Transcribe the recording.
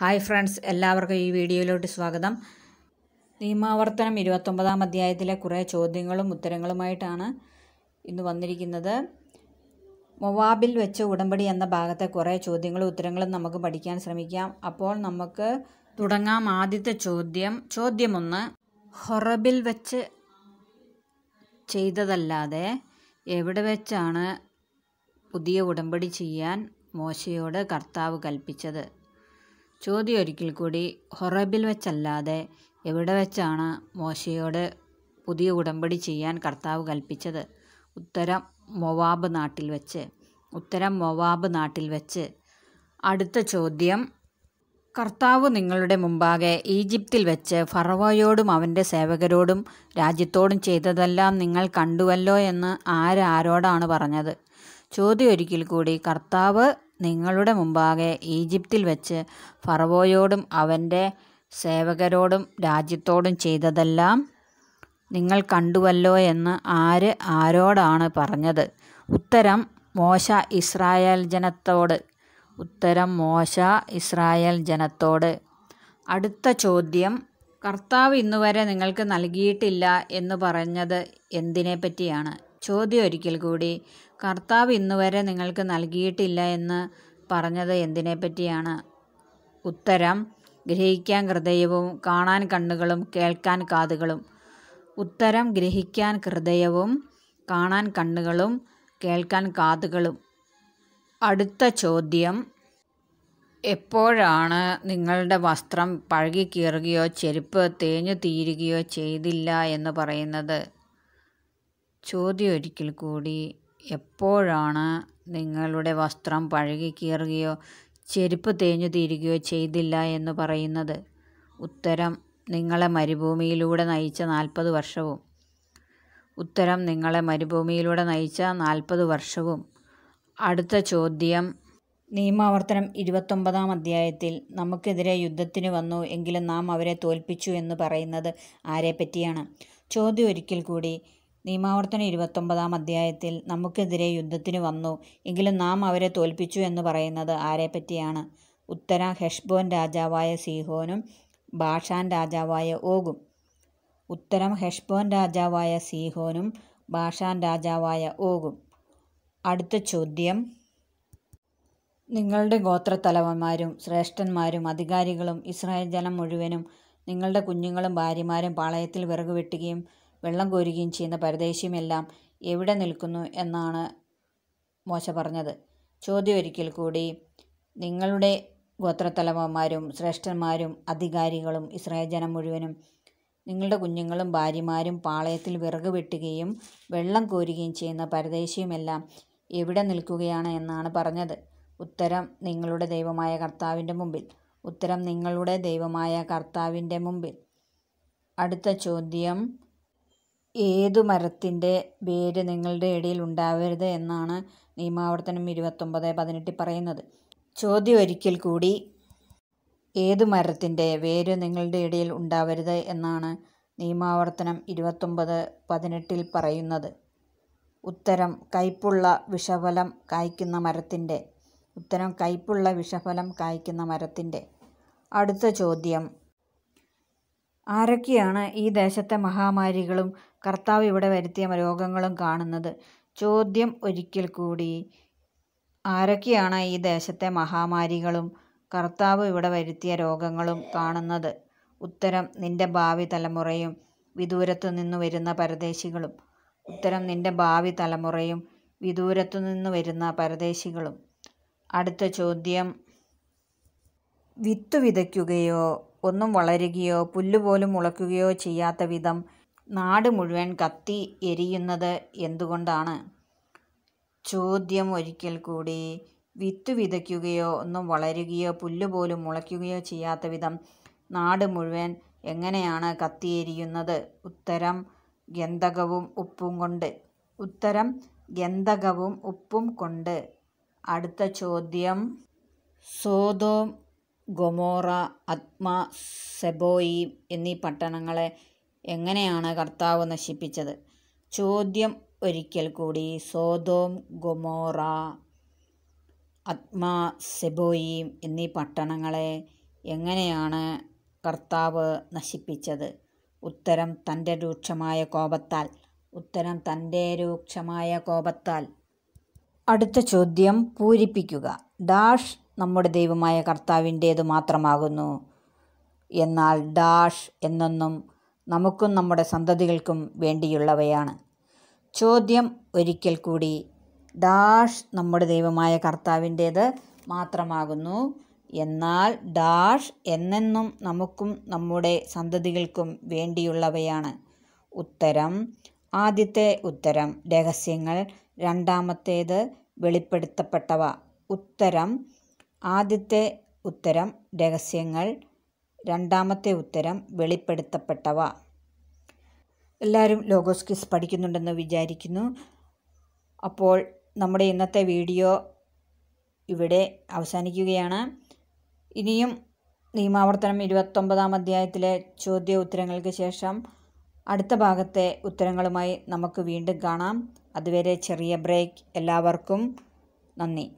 Hi friends എല്ലാവർക്കും ഈ വീഡിയോയിലോട്ട് സ്വാഗതം നിയമാവർത്തനം ഇരുപത്തൊമ്പതാം അധ്യായത്തിലെ കുറേ ചോദ്യങ്ങളും ഉത്തരങ്ങളുമായിട്ടാണ് ഇന്ന് വന്നിരിക്കുന്നത് മൊവാബിൽ വെച്ച് ഉടമ്പടി എന്ന ഭാഗത്തെ കുറേ ചോദ്യങ്ങളും ഉത്തരങ്ങളും നമുക്ക് പഠിക്കാൻ ശ്രമിക്കാം അപ്പോൾ നമുക്ക് തുടങ്ങാം ആദ്യത്തെ ചോദ്യം ചോദ്യം ഒന്ന് ഹൊറബിൽ വെച്ച് ചെയ്തതല്ലാതെ എവിടെ വെച്ചാണ് പുതിയ ഉടമ്പടി ചെയ്യാൻ മോശയോട് കർത്താവ് കൽപ്പിച്ചത് ചോദ്യം ഒരിക്കൽ കൂടി ഹൊറബിൽ വെച്ചല്ലാതെ എവിടെ വെച്ചാണ് മോശയോട് പുതിയ ഉടമ്പടി ചെയ്യാൻ കർത്താവ് കൽപ്പിച്ചത് ഉത്തരം മൊവാബ് നാട്ടിൽ വെച്ച് ഉത്തരം മൊവാബ് നാട്ടിൽ വെച്ച് അടുത്ത ചോദ്യം കർത്താവ് നിങ്ങളുടെ മുമ്പാകെ ഈജിപ്തിൽ വെച്ച് ഫറവോയോടും അവൻ്റെ സേവകരോടും രാജ്യത്തോടും ചെയ്തതെല്ലാം നിങ്ങൾ കണ്ടുവല്ലോ എന്ന് ആരാരോടാണ് പറഞ്ഞത് ചോദ്യം ഒരിക്കൽ കൂടി കർത്താവ് നിങ്ങളുടെ മുമ്പാകെ ഈജിപ്തിൽ വെച്ച് ഫറവോയോടും അവൻ്റെ സേവകരോടും രാജ്യത്തോടും ചെയ്തതെല്ലാം നിങ്ങൾ കണ്ടുവല്ലോ എന്ന് ആര് ആരോടാണ് പറഞ്ഞത് ഉത്തരം മോശ ഇസ്രായേൽ ജനത്തോട് ഉത്തരം മോശ ഇസ്രായേൽ ജനത്തോട് അടുത്ത ചോദ്യം കർത്താവ് ഇന്നുവരെ നിങ്ങൾക്ക് നൽകിയിട്ടില്ല എന്ന് പറഞ്ഞത് എന്തിനെ പറ്റിയാണ് ചോദ്യം ഒരിക്കൽ കൂടി കർത്താവ് ഇന്നുവരെ നിങ്ങൾക്ക് നൽകിയിട്ടില്ല എന്ന് പറഞ്ഞത് എന്തിനെപ്പറ്റിയാണ് ഉത്തരം ഗ്രഹിക്കാൻ ഹൃദയവും കാണാൻ കണ്ണുകളും കേൾക്കാൻ കാതുകളും ഉത്തരം ഗ്രഹിക്കാൻ ഹൃദയവും കാണാൻ കണ്ണുകളും കേൾക്കാൻ കാതുകളും അടുത്ത ചോദ്യം എപ്പോഴാണ് നിങ്ങളുടെ വസ്ത്രം പഴകിക്കീറുകയോ ചെരുപ്പ് തേഞ്ഞു തീരുകയോ ചെയ്തില്ല എന്ന് പറയുന്നത് ചോദ്യം ഒരിക്കൽ കൂടി എപ്പോഴാണ് നിങ്ങളുടെ വസ്ത്രം പഴകിക്കീറുകയോ ചെരുപ്പ് തേഞ്ഞു തീരുകയോ ചെയ്തില്ല എന്ന് പറയുന്നത് ഉത്തരം നിങ്ങളെ മരുഭൂമിയിലൂടെ നയിച്ച നാൽപ്പത് വർഷവും ഉത്തരം നിങ്ങളെ മരുഭൂമിയിലൂടെ നയിച്ച നാൽപ്പത് വർഷവും അടുത്ത ചോദ്യം നിയമാവർത്തനം ഇരുപത്തൊമ്പതാം അധ്യായത്തിൽ നമുക്കെതിരെ യുദ്ധത്തിന് വന്നു എങ്കിലും നാം അവരെ തോൽപ്പിച്ചു എന്ന് പറയുന്നത് ആരെപ്പറ്റിയാണ് ചോദ്യം ഒരിക്കൽ കൂടി നിയമാവർത്തനം ഇരുപത്തൊമ്പതാം അധ്യായത്തിൽ നമുക്കെതിരെ യുദ്ധത്തിന് വന്നു എങ്കിലും നാം അവരെ തോൽപ്പിച്ചു എന്ന് പറയുന്നത് ആരെപ്പറ്റിയാണ് ഉത്തര ഹെഷ്ബോൻ രാജാവായ സീഹോനും ബാഷാൻ രാജാവായ ഓഗും ഉത്തരം ഹെഷ്ബോൻ രാജാവായ സീഹോനും ബാഷാൻ രാജാവായ ഓഗും അടുത്ത ചോദ്യം നിങ്ങളുടെ ഗോത്രത്തലവന്മാരും ശ്രേഷ്ഠന്മാരും അധികാരികളും ഇസ്രായേൽ ജനം മുഴുവനും നിങ്ങളുടെ കുഞ്ഞുങ്ങളും ഭാര്യമാരും പാളയത്തിൽ വിറക് വെട്ടുകയും വെള്ളം കോരുകയും ചെയ്യുന്ന പരദേശിയുമെല്ലാം എവിടെ നിൽക്കുന്നു എന്നാണ് മോശ പറഞ്ഞത് ചോദ്യം ഒരിക്കൽ കൂടി നിങ്ങളുടെ ഗോത്രത്തലവന്മാരും ശ്രേഷ്ഠന്മാരും അധികാരികളും ഇസ്രായേൽ ജനം മുഴുവനും നിങ്ങളുടെ കുഞ്ഞുങ്ങളും ഭാര്യമാരും പാളയത്തിൽ വിറക് വെട്ടുകയും വെള്ളം കോരുകയും ചെയ്യുന്ന പരദേശിയുമെല്ലാം എവിടെ നിൽക്കുകയാണ് എന്നാണ് പറഞ്ഞത് ഉത്തരം നിങ്ങളുടെ ദൈവമായ കർത്താവിൻ്റെ മുമ്പിൽ ഉത്തരം നിങ്ങളുടെ ദൈവമായ കർത്താവിൻ്റെ മുമ്പിൽ അടുത്ത ചോദ്യം ഏതു മരത്തിൻ്റെ വേര് നിങ്ങളുടെ ഇടയിൽ ഉണ്ടാവരുത് എന്നാണ് നിയമാവർത്തനം ഇരുപത്തൊമ്പത് പതിനെട്ടിൽ പറയുന്നത്. ചോദ്യം ഒരിക്കൽ കൂടി. ഏതു മരത്തിൻ്റെ വേര് നിങ്ങളുടെ ഇടയിൽ ഉണ്ടാവരുത് എന്നാണ് നിയമാവർത്തനം ഇരുപത്തൊമ്പത് പതിനെട്ടിൽ പറയുന്നത്. ഉത്തരം കയ്പുള്ള വിഷഫലം കായ്ക്കുന്ന മരത്തിൻ്റെ ഉത്തരം കയ്പുള്ള വിഷഫലം കായ്ക്കുന്ന മരത്തിൻ്റെ അടുത്ത ചോദ്യം. ആരൊക്കെയാണ് ഈ ദേശത്തെ മഹാമാരികളും കർത്താവ് ഇവിടെ വരുത്തിയ രോഗങ്ങളും കാണുന്നത് ചോദ്യം ഒരിക്കൽ കൂടി ആരൊക്കെയാണ് ഈ ദേശത്തെ മഹാമാരികളും കർത്താവ് ഇവിടെ വരുത്തിയ രോഗങ്ങളും കാണുന്നത് ഉത്തരം നിന്റെ ഭാവി തലമുറയും വിദൂരത്തു നിന്ന് വരുന്ന പരദേശികളും ഉത്തരം നിന്റെ ഭാവി തലമുറയും വിദൂരത്തു നിന്ന് വരുന്ന പരദേശികളും അടുത്ത ചോദ്യം വിത്ത് വിതയ്ക്കുകയോ ഒന്നും വളരുകയോ പുല്ലുപോലും മുളയ്ക്കുകയോ ചെയ്യാത്ത വിധം നാട് മുഴുവൻ കത്തി എരിയുന്നത് എന്തുകൊണ്ടാണ് ചോദ്യം ഒരിക്കൽ കൂടി വിത്ത് വിതയ്ക്കുകയോ ഒന്നും വളരുകയോ പുല്ലുപോലും മുളയ്ക്കുകയോ ചെയ്യാത്ത വിധം നാട് മുഴുവൻ എങ്ങനെയാണ് കത്തിയെരിയുന്നത് ഉത്തരം ഗന്ധകവും ഉപ്പും കൊണ്ട് ഉത്തരം ഗന്ധകവും ഉപ്പും കൊണ്ട് അടുത്ത ചോദ്യം സോതോം ഗൊമോറ അത്മ സെബോയി എന്നീ പട്ടണങ്ങളെ എങ്ങനെയാണ് കർത്താവ് നശിപ്പിച്ചത് ചോദ്യം ഒരിക്കൽ കൂടി സോതോം ഗൊമോറ അത്മാ സെബോയിം എന്നീ പട്ടണങ്ങളെ എങ്ങനെയാണ് കർത്താവ് നശിപ്പിച്ചത് ഉത്തരം തൻ്റെ രൂക്ഷമായ കോപത്താൽ ഉത്തരം തൻ്റെ രൂക്ഷമായ കോപത്താൽ അടുത്ത ചോദ്യം പൂരിപ്പിക്കുക ഡാഷ് നമ്മുടെ ദൈവമായ കർത്താവിൻ്റേത് മാത്രമാകുന്നു എന്നാൽ ഡാഷ് എന്നൊന്നും നമുക്കും നമ്മുടെ സന്തതികൾക്കും വേണ്ടിയുള്ളവയാണ് ചോദ്യം ഒരിക്കൽ കൂടി ഡാഷ് നമ്മുടെ ദൈവമായ കർത്താവിൻ്റേത് മാത്രമാകുന്നു എന്നാൽ ഡാഷ് എന്നെന്നും നമുക്കും നമ്മുടെ സന്തതികൾക്കും വേണ്ടിയുള്ളവയാണ് ഉത്തരം ആദ്യത്തെ ഉത്തരം രഹസ്യങ്ങൾ രണ്ടാമത്തേത് വെളിപ്പെടുത്തപ്പെട്ടവ ഉത്തരം ആദ്യത്തെ ഉത്തരം രഹസ്യങ്ങൾ രണ്ടാമത്തെ ഉത്തരം വെളിപ്പെടുത്തപ്പെട്ടവ എല്ലാവരും ലോഗോസ് കിസ് പഠിക്കുന്നുണ്ടെന്ന് വിചാരിക്കുന്നു അപ്പോൾ നമ്മുടെ ഇന്നത്തെ വീഡിയോ ഇവിടെ അവസാനിക്കുകയാണ് ഇനിയും നിയമാവർത്തനം ഇരുപത്തൊമ്പതാം അധ്യായത്തിലെ ചോദ്യ ഉത്തരങ്ങൾക്ക് ശേഷം അടുത്ത ഭാഗത്തെ ഉത്തരങ്ങളുമായി നമുക്ക് വീണ്ടും കാണാം അതുവരെ ചെറിയ ബ്രേക്ക് എല്ലാവർക്കും നന്ദി